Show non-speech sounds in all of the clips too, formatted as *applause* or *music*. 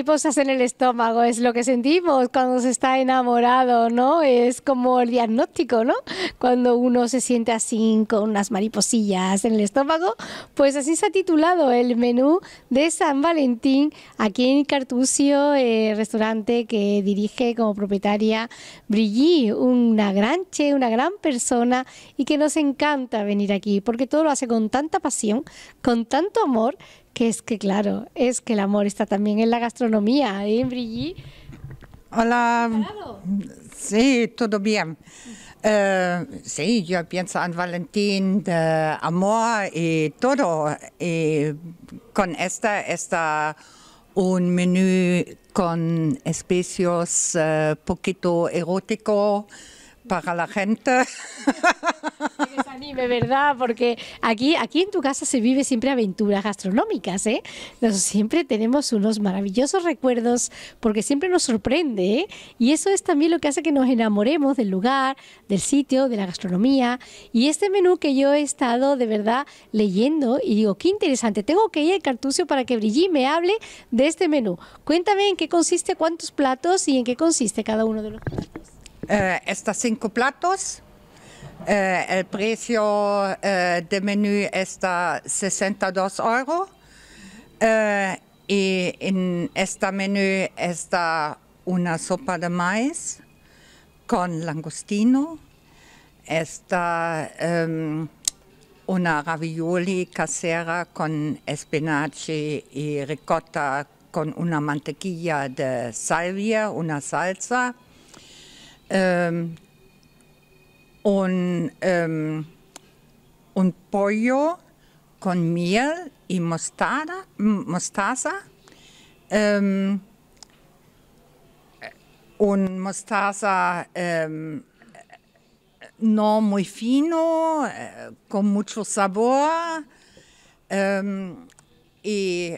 mariposas en el estómago, es lo que sentimos cuando se está enamorado, ¿no? Es como el diagnóstico, ¿no? Cuando uno se siente así con unas mariposillas en el estómago, pues así se ha titulado el menú de San Valentín aquí en Cartucio, eh, restaurante que dirige como propietaria Brigitte, una gran che, una gran persona y que nos encanta venir aquí porque todo lo hace con tanta pasión, con tanto amor que es que, claro, es que el amor está también en la gastronomía, ¿eh, Brigitte? Hola. Sí, todo bien. Eh, sí, yo pienso en Valentín, de amor y todo. Y con esta está un menú con especios eh, poquito erótico. Paga la gente. Que ¿verdad? Porque aquí, aquí en tu casa se vive siempre aventuras gastronómicas, ¿eh? Nos, siempre tenemos unos maravillosos recuerdos porque siempre nos sorprende, ¿eh? Y eso es también lo que hace que nos enamoremos del lugar, del sitio, de la gastronomía. Y este menú que yo he estado de verdad leyendo y digo, qué interesante, tengo que ir al cartucio para que Brigitte me hable de este menú. Cuéntame en qué consiste, cuántos platos y en qué consiste cada uno de los platos eh, estas cinco platos. Eh, el precio eh, de menú está 62 euros. Eh, y en este menú está una sopa de maíz con langostino. Está em, una ravioli casera con espinache y ricotta con una mantequilla de salvia, una salsa. Em, em, un, pollo con miel y mostaza, em, un mostaza no muy fino, eh, con mucho sabor, y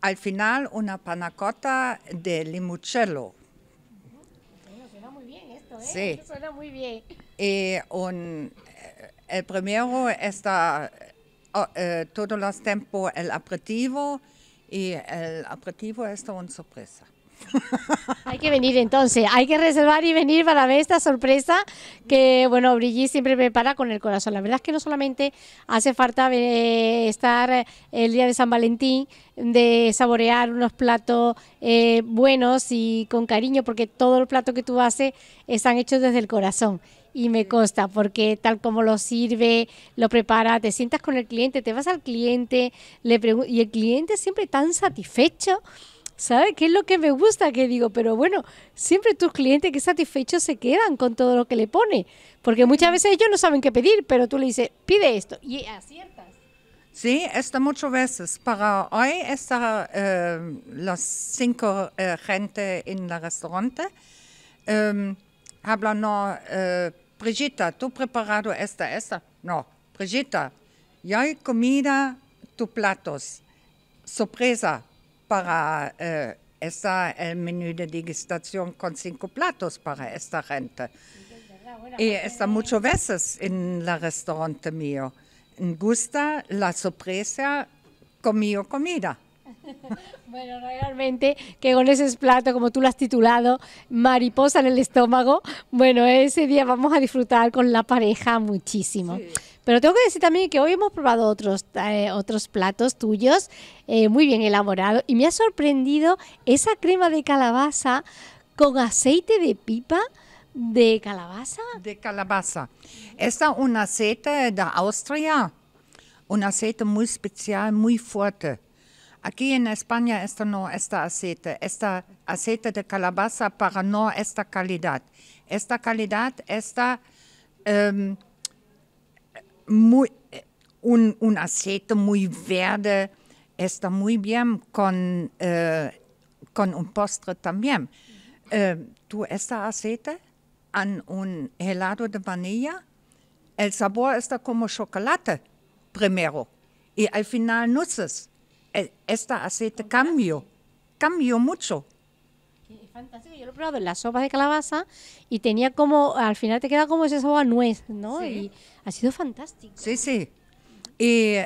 al final una panacota de limoncello. ¿eh? Sí. suena muy bien. Y eh, un, eh, el primero está todo oh, el todos los tiempos el apretivo y el apretivo está una sorpresa. *laughs* Hay que venir entonces, hay que reservar y venir para ver esta sorpresa que, bueno, Brigitte siempre prepara con el corazón. La verdad es que no solamente hace falta estar eh, el día de San Valentín, de saborear unos platos eh, buenos y con cariño, porque todo el plato que tú haces están hechos desde el corazón y me consta, porque tal como lo sirve, lo prepara, te sientas con el cliente, te vas al cliente, le y el cliente siempre tan satisfecho ¿Sabe qué es lo que me gusta? Que digo, pero bueno, siempre tus clientes que satisfechos se quedan con todo lo que le pone. Porque muchas veces ellos no saben qué pedir, pero tú le dices, pide esto y aciertas. Sí, hasta muchas veces. Para hoy están eh, las cinco eh, gente en el restaurante. Em, hablan, no, eh, Brigitte, ¿tú preparado esta, esta? No, Brigitte, ya hay comida, tus platos. Sorpresa, para eh, esta, el menú de degustación con cinco platos para esta gente. Y está muchas veces en el restaurante mío. Me Gusta la sorpresa con mi comida. *laughs* Bueno, realmente que con ese plato, como tú lo has titulado, mariposa en el estómago, bueno, ese día vamos a disfrutar con la pareja muchísimo. Pero tengo que decir también que hoy hemos probado otros, eh, otros platos tuyos eh, muy bien elaborados y me ha sorprendido esa crema de calabaza con aceite de pipa. ¿De calabaza? De calabaza. Esta es un aceite de Austria, un aceite muy especial, muy fuerte. Aquí en España esto no esta aceite, esta aceite de calabaza para no esta calidad. Esta calidad, esta... Em, muy, un, un, aceite muy verde está muy bien con, eh, con un postre también. Eh, tú este aceite en un helado de vanilla, el sabor está como chocolate primero y al final nueces. E, este aceite cambió, cambió mucho fantástico. Yo lo he probado en la sopa de calabaza y tenía como, al final te queda como esa sopa nuez, ¿no? Y ha sido fantástico. Sí, sí. Y,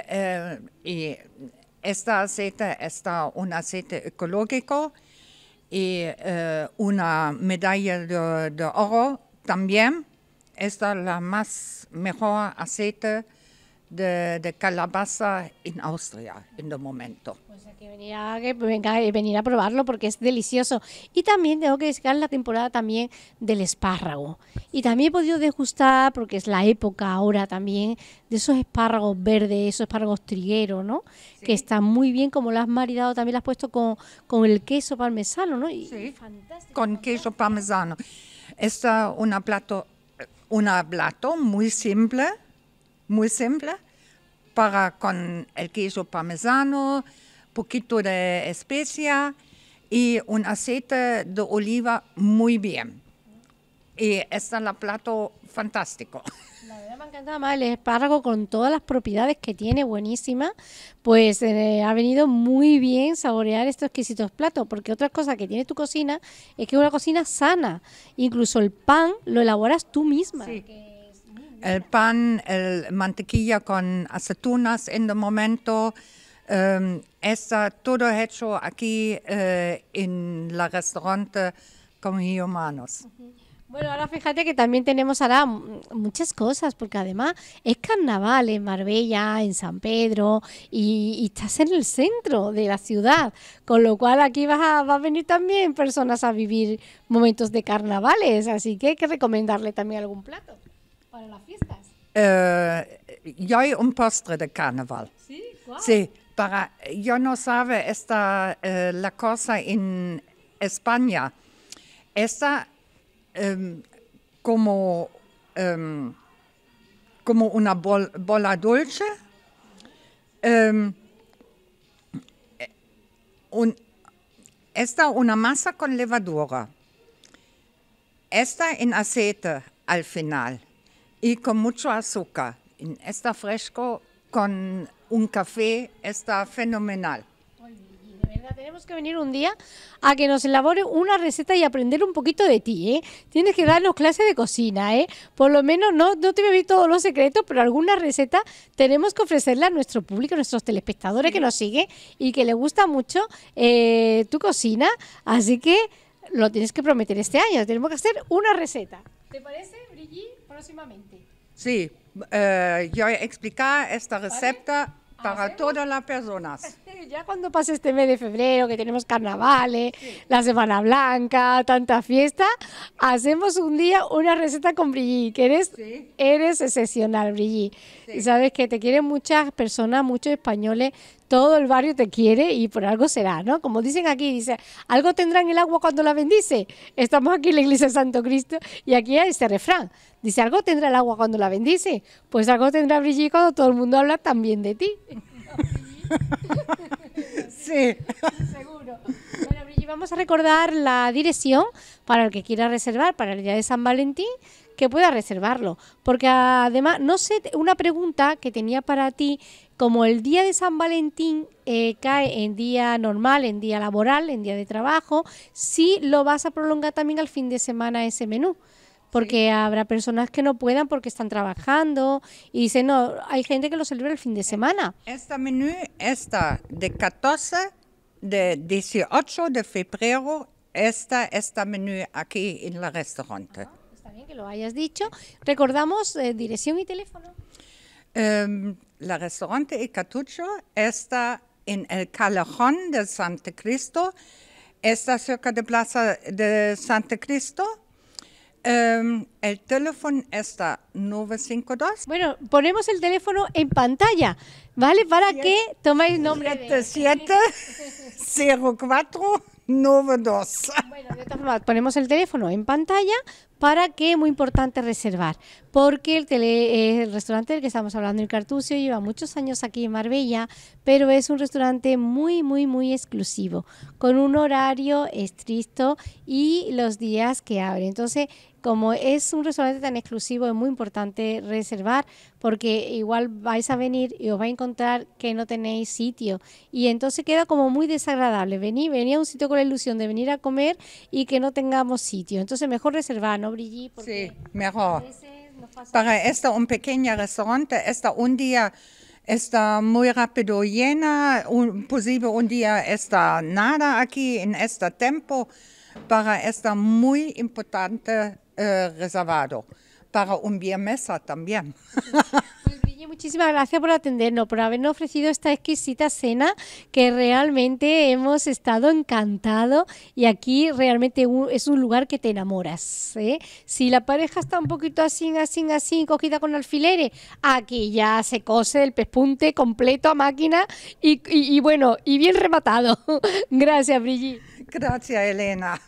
este aceite está un aceite ecológico y eh, una medalla de, de, oro también. Esta es la más mejor aceite de, calabaza en Austria en el momento. Pues aquí que venir a, eh, venir a probarlo porque es delicioso. Y también tengo que destacar la temporada también del espárrago. Y también he podido degustar, porque es la época ahora también, de esos espárragos verdes, esos espárragos trigueros, ¿no? Que están muy bien, como lo has maridado, también lo has puesto con, con el queso parmesano, ¿no? sí, con queso parmesano. Está eh, un plato, una plato muy simple, muy simple, para con el queso parmesano, poquito de especia y un aceite de oliva muy bien. Y está es la plato fantástico. La verdad me encanta más el espárrago con todas las propiedades que tiene, buenísima. Pues eh, ha venido muy bien saborear estos exquisitos platos, porque otra cosa que tiene tu cocina es que es una cocina sana. Incluso el pan lo elaboras tú misma. Sí el pan, el mantequilla con aceitunas en el momento. Em, está todo hecho aquí eh, en la restaurante con humanos. Bueno, ahora fíjate que también tenemos ahora muchas cosas, porque además es carnaval en Marbella, en San Pedro, y, estás en el centro de la ciudad, con lo cual aquí vas va a venir también personas a vivir momentos de carnavales, así que hay que recomendarle también algún plato para las eh, un postre de carnaval. Sí, Sí, para, yo no sabe esta, eh, la cosa en España. Esta em, como, em, como una bola dulce. Um, un, esta una masa con levadura. Esta en aceite al final y con mucho azúcar. Está fresco, con un café, está fenomenal. De verdad, tenemos que venir un día a que nos elabore una receta y aprender un poquito de ti, ¿eh? Tienes que darnos clases de cocina, ¿eh? Por lo menos no, no te voy a ver todos los secretos, pero alguna receta tenemos que ofrecerla a nuestro público, a nuestros telespectadores que nos siguen y que le gusta mucho eh, tu cocina. Así que lo tienes que prometer este año, tenemos que hacer una receta. ¿Te parece? próximamente. Sí, eh, yo voy explicar esta receta para todas las personas. *laughs* ya cuando pase este mes de febrero, que tenemos carnavales, la Semana Blanca, tanta fiesta, hacemos un día una receta con Brigitte, que eres, eres excepcional, Brigitte. Y sabes que te quieren muchas personas, muchos españoles, todo el barrio te quiere y por algo será, ¿no? Como dicen aquí, dice, algo en el agua cuando la bendice. Estamos aquí en la iglesia de Santo Cristo y aquí hay este refrán. Dice, algo tendrá el agua cuando la bendice. Pues algo tendrá Brigitte cuando todo el mundo habla también de ti. *laughs* sí. Seguro. Bueno, Brigitte, vamos a recordar la dirección para el que quiera reservar para el día de San Valentín que pueda reservarlo. Porque además, no sé, una pregunta que tenía para ti, como el día de San Valentín eh, cae en día normal, en día laboral, en día de trabajo, si lo vas a prolongar también al fin de semana ese menú porque habrá personas que no puedan porque están trabajando y dicen, no, hay gente que lo celebra el fin de semana. Este menú está de 14, de 18 de febrero, está este menú aquí en el restaurante que lo hayas dicho. Recordamos eh, dirección y teléfono. Em, la restaurante Icatucho está en el Callejón de Santo Cristo, está cerca de Plaza de Santo Cristo. Em, el teléfono está 952. Bueno, ponemos el teléfono en pantalla, ¿vale? Para que que tomáis nombre. 77 04 92. Bueno, ponemos el teléfono en pantalla para que muy importante reservar, porque el, eh, el restaurante del que estamos hablando, el Cartucio, lleva muchos años aquí en Marbella, pero es un restaurante muy, muy, muy exclusivo, con un horario estricto y los días que abre. Entonces, como es un restaurante tan exclusivo, es muy importante reservar porque igual vais a venir y os va a encontrar que no tenéis sitio. Y entonces queda como muy desagradable. Vení, venía a un sitio con la ilusión de venir a comer y que no tengamos sitio. Entonces mejor reservar, ¿no, Brigitte? sí, mejor. Para esta un pequeño restaurante, esta un día está muy rápido llena, un, posible un día está nada aquí en este tiempo. Para esta muy importante eh, reservado para un bien mesa también. *laughs* Pues, muchísimas gracias por atendernos, por habernos ofrecido esta exquisita cena que realmente hemos estado encantado y aquí realmente es un lugar que te enamoras. ¿eh? Si la pareja está un poquito así, así, así, cogida con alfileres, aquí ya se cose el pespunte completo a máquina y, bueno, y bien rematado. *laughs* gracias, Brigitte. Gracias, Elena.